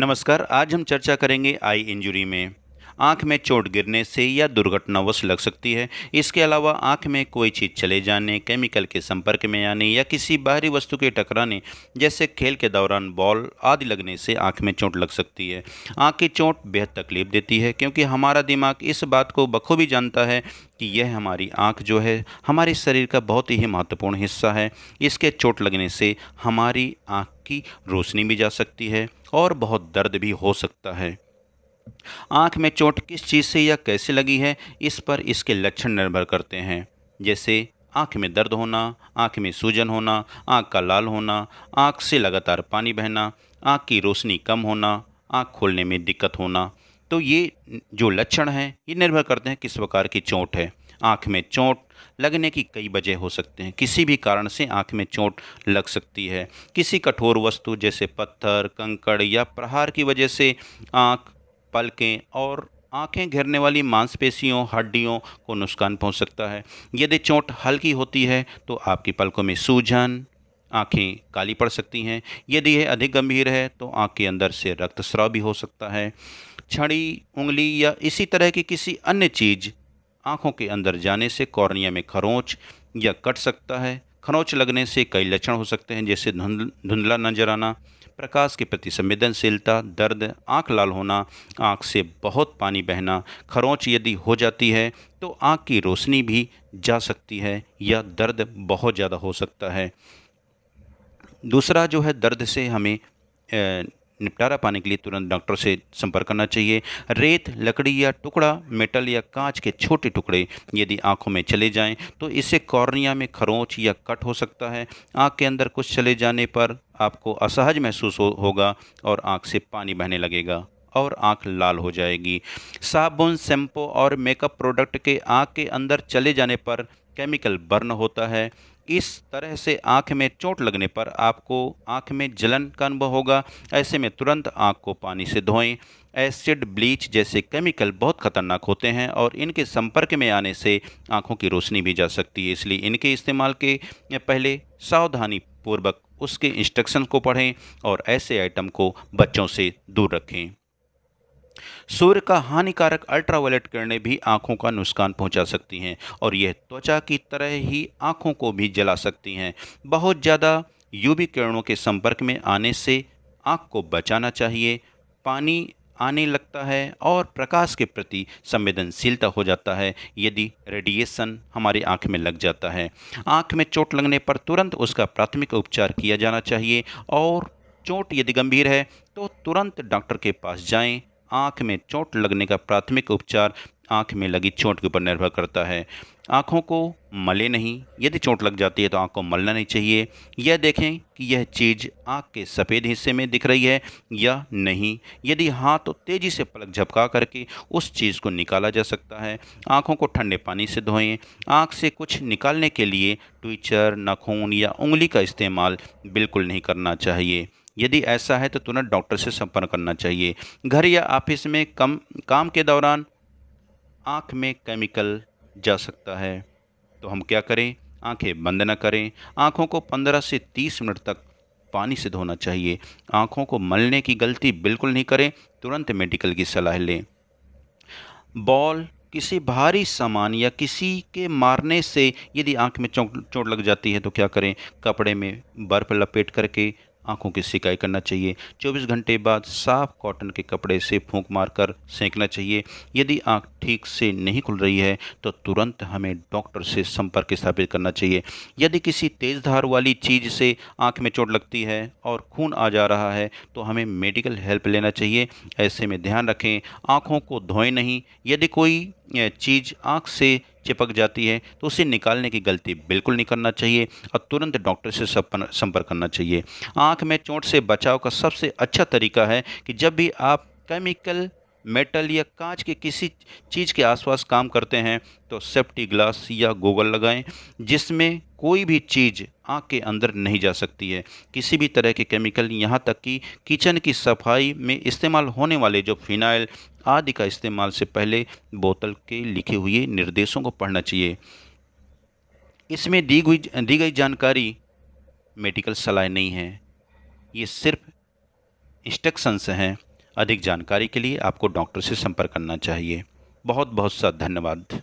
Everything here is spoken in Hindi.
नमस्कार आज हम चर्चा करेंगे आई इंजरी में आँख में चोट गिरने से या दुर्घटनावश लग सकती है इसके अलावा आँख में कोई चीज़ चले जाने केमिकल के संपर्क में आने या किसी बाहरी वस्तु के टकराने जैसे खेल के दौरान बॉल आदि लगने से आँख में चोट लग सकती है आँख की चोट बेहद तकलीफ देती है क्योंकि हमारा दिमाग इस बात को बखूबी जानता है कि यह हमारी आँख जो है हमारे शरीर का बहुत ही महत्वपूर्ण हिस्सा है इसके चोट लगने से हमारी आँख की रोशनी भी जा सकती है और बहुत दर्द भी हो सकता है आँख में चोट किस चीज़ से या कैसे लगी है इस पर इसके लक्षण निर्भर करते हैं जैसे आँख में दर्द होना आँख में सूजन होना आँख का लाल होना आँख से लगातार पानी बहना आँख की रोशनी कम होना आँख खोलने में दिक्कत होना तो ये जो लक्षण हैं ये निर्भर करते हैं किस प्रकार की चोट है आँख में चोट लगने की कई वजह हो सकते हैं किसी भी कारण से आँख में चोट लग सकती है किसी कठोर वस्तु जैसे पत्थर कंकड़ या प्रहार की वजह से आँख पलकें और आंखें घेरने वाली मांसपेशियों हड्डियों को नुकसान पहुंच सकता है यदि चोट हल्की होती है तो आपकी पलकों में सूजन आंखें काली पड़ सकती हैं यदि यह अधिक गंभीर है तो आंख के अंदर से रक्तस्राव भी हो सकता है छड़ी उंगली या इसी तरह की किसी अन्य चीज़ आंखों के अंदर जाने से कॉर्निया में खरोंच या कट सकता है खरोंच लगने से कई लक्षण हो सकते हैं जैसे धुंधला नजर आना प्रकाश के प्रति संवेदनशीलता दर्द आंख लाल होना आंख से बहुत पानी बहना खरोंच यदि हो जाती है तो आंख की रोशनी भी जा सकती है या दर्द बहुत ज़्यादा हो सकता है दूसरा जो है दर्द से हमें निपटारा पाने के लिए तुरंत डॉक्टर से संपर्क करना चाहिए रेत लकड़ी या टुकड़ा मेटल या कांच के छोटे टुकड़े यदि आंखों में चले जाएं तो इससे कॉर्निया में खरोंच या कट हो सकता है आंख के अंदर कुछ चले जाने पर आपको असहज महसूस हो, होगा और आँख से पानी बहने लगेगा और आंख लाल हो जाएगी साबुन शैम्पू और मेकअप प्रोडक्ट के आंख के अंदर चले जाने पर केमिकल बर्न होता है इस तरह से आंख में चोट लगने पर आपको आंख में जलन का अनुभव होगा ऐसे में तुरंत आंख को पानी से धोएं एसिड ब्लीच जैसे केमिकल बहुत खतरनाक होते हैं और इनके संपर्क में आने से आंखों की रोशनी भी जा सकती है इसलिए इनके इस्तेमाल के पहले सावधानी पूर्वक उसके इंस्ट्रक्शन को पढ़ें और ऐसे आइटम को बच्चों से दूर रखें सूर्य का हानिकारक अल्ट्रावायलेट किरणें भी आंखों का नुकसान पहुंचा सकती हैं और यह त्वचा की तरह ही आंखों को भी जला सकती हैं बहुत ज़्यादा यूवी किरणों के संपर्क में आने से आँख को बचाना चाहिए पानी आने लगता है और प्रकाश के प्रति संवेदनशीलता हो जाता है यदि रेडिएशन हमारी आँख में लग जाता है आँख में चोट लगने पर तुरंत उसका प्राथमिक उपचार किया जाना चाहिए और चोट यदि गंभीर है तो तुरंत डॉक्टर के पास जाएं आँख में चोट लगने का प्राथमिक उपचार आँख में लगी चोट के ऊपर निर्भर करता है आँखों को मले नहीं यदि चोट लग जाती है तो आँख को मलना नहीं चाहिए यह देखें कि यह चीज़ आँख के सफ़ेद हिस्से में दिख रही है या नहीं यदि हाँ तो तेज़ी से पलक झपका करके उस चीज़ को निकाला जा सकता है आँखों को ठंडे पानी से धोएं आँख से कुछ निकालने के लिए ट्विचर नाखून या उंगली का इस्तेमाल बिल्कुल नहीं करना चाहिए यदि ऐसा है तो तुरंत डॉक्टर से संपर्क करना चाहिए घर या ऑफिस में कम काम के दौरान आँख में केमिकल जा सकता है तो हम क्या करें आंखें बंद न करें आंखों को 15 से 30 मिनट तक पानी से धोना चाहिए आंखों को मलने की गलती बिल्कुल नहीं करें तुरंत मेडिकल की सलाह लें बॉल किसी भारी सामान या किसी के मारने से यदि आंख में चोट लग जाती है तो क्या करें कपड़े में बर्फ़ लपेट करके आंखों की सिकाई करना चाहिए 24 घंटे बाद साफ कॉटन के कपड़े से फूंक मारकर सेंकना चाहिए यदि आंख ठीक से नहीं खुल रही है तो तुरंत हमें डॉक्टर से संपर्क स्थापित करना चाहिए यदि किसी तेज़ धार वाली चीज़ से आँख में चोट लगती है और खून आ जा रहा है तो हमें मेडिकल हेल्प लेना चाहिए ऐसे में ध्यान रखें आँखों को धोएं नहीं यदि कोई चीज़ आँख से चिपक जाती है तो उसे निकालने की गलती बिल्कुल नहीं करना चाहिए और तुरंत डॉक्टर से संपर्क करना चाहिए आँख में चोट से बचाव का सबसे अच्छा तरीका है कि जब भी आप केमिकल मेटल या कांच के किसी चीज़ के आसपास काम करते हैं तो सेफ्टी ग्लास या गोगल लगाएं जिसमें कोई भी चीज़ आँख के अंदर नहीं जा सकती है किसी भी तरह के केमिकल यहाँ तक कि किचन की सफाई में इस्तेमाल होने वाले जो फिनाइल आदि का इस्तेमाल से पहले बोतल के लिखे हुए निर्देशों को पढ़ना चाहिए इसमें दी हुई दी गई जानकारी मेडिकल सलाह नहीं है ये सिर्फ इंस्ट्रक्शंस हैं अधिक जानकारी के लिए आपको डॉक्टर से संपर्क करना चाहिए बहुत बहुत सा धन्यवाद